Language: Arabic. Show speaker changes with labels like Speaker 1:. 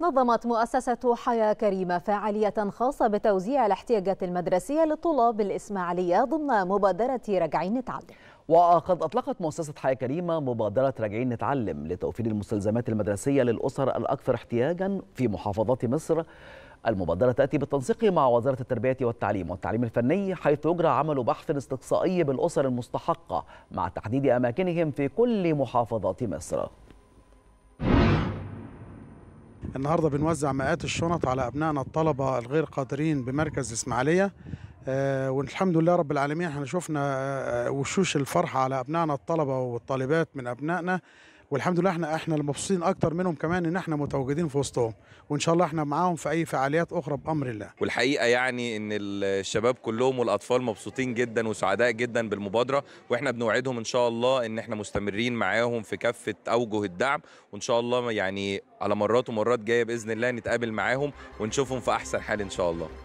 Speaker 1: نظمت مؤسسة حياة كريمة فعالية خاصة بتوزيع الاحتياجات المدرسية للطلاب الإسماعيلية ضمن مبادرة راجعين نتعلم
Speaker 2: وقد أطلقت مؤسسة حياة كريمة مبادرة راجعين نتعلم لتوفير المستلزمات المدرسية للأسر الأكثر احتياجا في محافظات مصر المبادرة تأتي بالتنسيق مع وزارة التربية والتعليم والتعليم الفني حيث يجرى عمل بحث استقصائي بالأسر المستحقة مع تحديد أماكنهم في كل محافظات مصر
Speaker 3: النهاردة بنوزع مئات الشنط على أبنائنا الطلبة الغير قادرين بمركز إسماعيلية آه، والحمد لله رب العالمين احنا شفنا آه، آه، وشوش الفرحة على أبنائنا الطلبة والطالبات من أبنائنا والحمد لله احنا احنا المبسوطين اكتر منهم كمان ان احنا متواجدين في وسطهم وان شاء الله احنا معاهم في اي فعاليات اخرى بامر الله
Speaker 4: والحقيقه يعني ان الشباب كلهم والاطفال مبسوطين جدا وسعداء جدا بالمبادره واحنا بنوعدهم ان شاء الله ان احنا مستمرين معاهم في كافه اوجه الدعم وان شاء الله يعني على مرات ومرات جايه باذن الله نتقابل معاهم ونشوفهم في احسن حال ان شاء الله